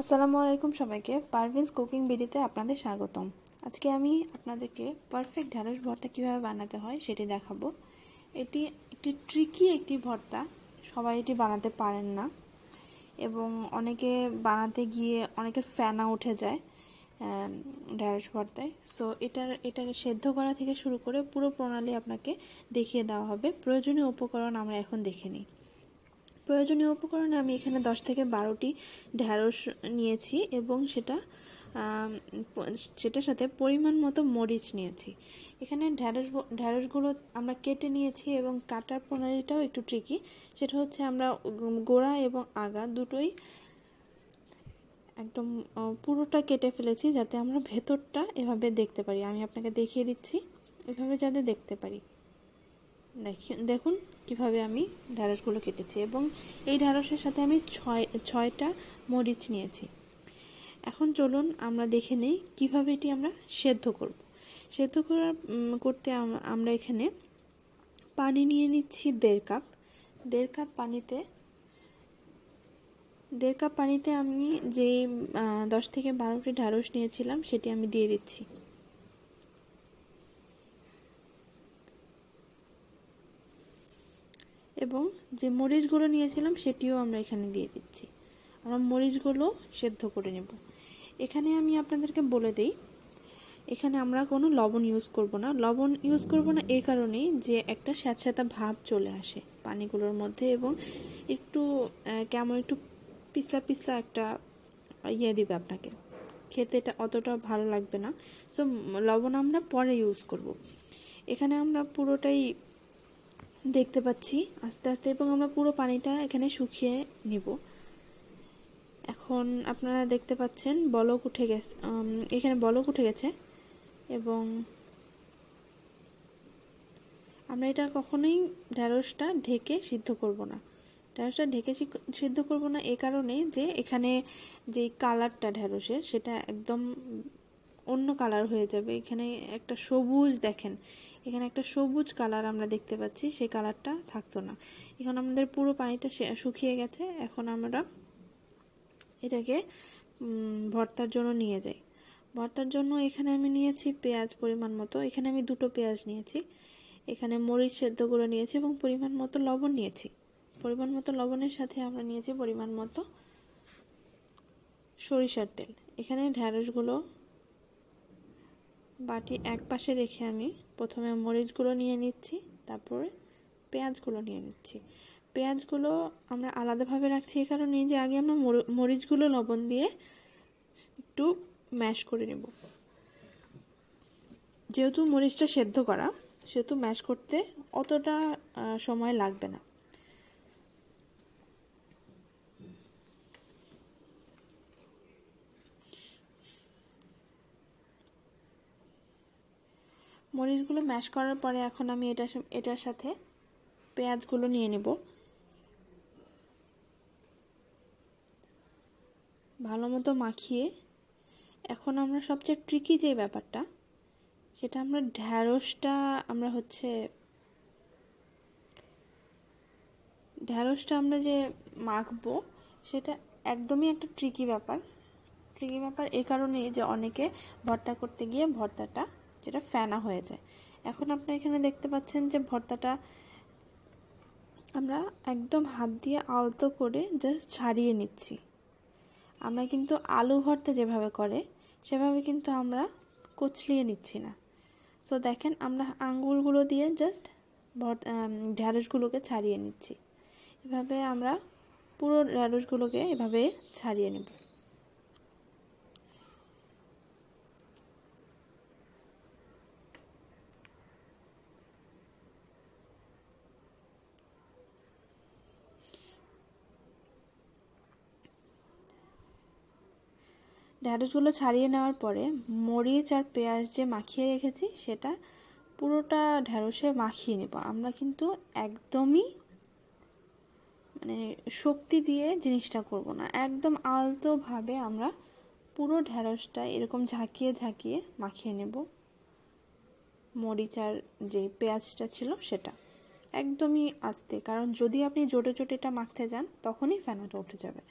আসসালামু আলাইকুম সবাইকে পারভিন্স কুকিং বিডিতে আপনাদের স্বাগতম আজকে আমি আপনাদেরকে পারফেক্ট ঢ্যাঁড়স ভর্তা কিভাবে বানাতে হয় সেটি দেখাবো এটি একটি ট্রিকি একটি ভর্তা সবাই এটি বানাতে পারেন না এবং অনেকে বানাতে গিয়ে অনেকের ফ্যানা উঠে যায় ঢ্যাঁড়স ভর্তায় সো এটার এটাকে সেদ্ধ করা থেকে শুরু করে পুরো প্রণালী আপনাকে দেখিয়ে দেওয়া হবে প্রয়োজনীয় উপকরণ আমরা এখন দেখে নিই প্রয়োজনীয় উপকরণে আমি এখানে দশ থেকে বারোটি ঢ্যাঁড়স নিয়েছি এবং সেটা সেটার সাথে পরিমাণ মতো মরিচ নিয়েছি এখানে ঢ্যাঁড়স ঢ্যাঁড়সগুলো আমরা কেটে নিয়েছি এবং কাটার প্রণালীটাও একটু ট্রিকি সেটা হচ্ছে আমরা গোড়া এবং আগা দুটোই একদম পুরোটা কেটে ফেলেছি যাতে আমরা ভেতরটা এভাবে দেখতে পারি আমি আপনাকে দেখিয়ে দিচ্ছি এভাবে যাতে দেখতে পারি দেখুন কিভাবে আমি ঢ্যাঁড়সগুলো কেটেছি এবং এই ঢ্যাঁড়সের সাথে আমি ছয় ছয়টা মরিচ নিয়েছি এখন চলুন আমরা দেখে নেই কীভাবে এটি আমরা সেদ্ধ করব সেদ্ধ করার করতে আমরা এখানে পানি নিয়ে নিচ্ছি দেড় কাপ দেড় কাপ পানিতে দেড় কাপ পানিতে আমি যে দশ থেকে বারোটি ঢ্যাঁড়স নিয়েছিলাম সেটি আমি দিয়ে দিচ্ছি এবং যে মরিচগুলো নিয়েছিলাম সেটিও আমরা এখানে দিয়ে দিচ্ছি আমরা মরিচগুলো সেদ্ধ করে নেব এখানে আমি আপনাদেরকে বলে দিই এখানে আমরা কোনো লবণ ইউজ করব না লবণ ইউজ করব না এই কারণেই যে একটা স্যাঁতস্যাঁতা ভাব চলে আসে পানিগুলোর মধ্যে এবং একটু কেমন একটু পিছলা পিছলা একটা ইয়ে দিবে আপনাকে খেতে এটা অতটা ভালো লাগবে না সো লবণ আমরা পরে ইউজ করব এখানে আমরা পুরোটাই দেখতে পাচ্ছি আস্তে আস্তে এবং আমরা পুরো পানিটা এখানে শুকিয়ে নিব এখন আপনারা দেখতে পাচ্ছেন বলক উঠে গেছে এখানে বলক উঠে গেছে এবং আমরা এটা কখনোই ঢ্যাঁড়সটা ঢেকে সিদ্ধ করব না ঢ্যাঁড়সটা ঢেকে সিদ্ধ করব না এ কারণে যে এখানে যে কালারটা ঢ্যাঁড়সের সেটা একদম অন্য কালার হয়ে যাবে এখানে একটা সবুজ দেখেন এখানে একটা সবুজ কালার আমরা দেখতে পাচ্ছি সেই কালারটা থাকতো না এখন আমাদের পুরো পানিটা শুকিয়ে গেছে এখন আমরা এটাকে ভর্তার জন্য নিয়ে যাই ভর্তার জন্য এখানে আমি নিয়েছি পেঁয়াজ পরিমাণ মতো এখানে আমি দুটো পেঁয়াজ নিয়েছি এখানে মরিচ সেদ্ধ নিয়েছি এবং পরিমাণ মতো লবণ নিয়েছি পরিমাণ মতো লবণের সাথে আমরা নিয়েছি পরিমাণ মতো সরিষার তেল এখানে ঢ্যাঁড়সগুলো বাটি এক পাশে রেখে আমি প্রথমে মরিচগুলো নিয়ে নিচ্ছি তারপরে পেঁয়াজগুলো নিয়ে নিচ্ছি পেঁয়াজগুলো আমরা আলাদাভাবে রাখছি এই কারণে যে আগে আমরা মরিচগুলো লবণ দিয়ে একটু ম্যাশ করে নেব যেহেতু মরিচটা সেদ্ধ করা সেহেতু ম্যাশ করতে অতটা সময় লাগবে না মরিচগুলো ম্যাশ করার পরে এখন আমি এটা এটার সাথে পেঁয়াজগুলো নিয়ে নেব ভালো মতো মাখিয়ে এখন আমরা সবচেয়ে ট্রিকি যে ব্যাপারটা সেটা আমরা ঢ্যাঁড়সটা আমরা হচ্ছে ঢ্যাঁড়সটা আমরা যে মাখবো সেটা একদমই একটা ট্রিকি ব্যাপার ট্রিকি ব্যাপার এ কারণেই যে অনেকে ভর্তা করতে গিয়ে ভর্তাটা যেটা ফেনা হয়ে যায় এখন আপনারা এখানে দেখতে পাচ্ছেন যে ভর্তাটা আমরা একদম হাত দিয়ে আলতো করে জাস্ট ছাড়িয়ে নিচ্ছি আমরা কিন্তু আলু ভর্তা যেভাবে করে সেভাবে কিন্তু আমরা কচলিয়ে নিচ্ছি না তো দেখেন আমরা আঙ্গুলগুলো দিয়ে জাস্ট ভর ঢ্যাঁড়সগুলোকে ছাড়িয়ে নিচ্ছি এভাবে আমরা পুরো ঢ্যাঁড়সগুলোকে এভাবে ছাড়িয়ে নেব ঢ্যাঁড়সগুলো ছাড়িয়ে নেওয়ার পরে মরিচ আর পেঁয়াজ যে মাখিয়ে রেখেছি সেটা পুরোটা ঢ্যাঁড়সে মাখিয়ে নেব আমরা কিন্তু একদমই মানে শক্তি দিয়ে জিনিসটা করব না একদম আলতোভাবে আমরা পুরো ঢ্যাঁড়সটা এরকম ঝাঁকিয়ে ঝাঁকিয়ে মাখিয়ে নেব মরিচ আর যে পেঁয়াজটা ছিল সেটা একদমই আস্তে কারণ যদি আপনি জোটে জোটে এটা মাখতে যান তখনই ফেনাটা উঠে যাবে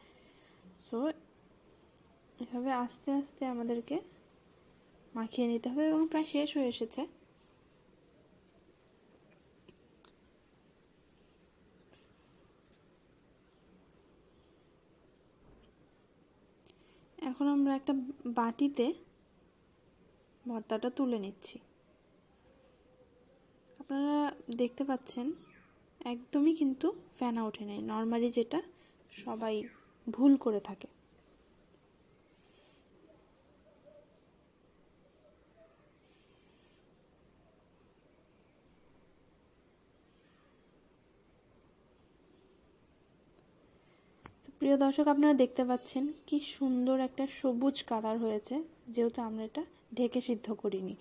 সো এভাবে আস্তে আস্তে আমাদেরকে মাখিয়ে নিতে হবে এবং প্রায় শেষ হয়ে এসেছে এখন আমরা একটা বাটিতে ভর্তাটা তুলে নিচ্ছি আপনারা দেখতে পাচ্ছেন একদমই কিন্তু ফেনা ওঠে নাই নর্মালি যেটা সবাই ভুল করে থাকে প্রিয় দর্শক আপনারা দেখতে পাচ্ছেন কি সুন্দর একটা সবুজ কালার হয়েছে যেহেতু আমরা এটা ঢেকে সিদ্ধ করিনি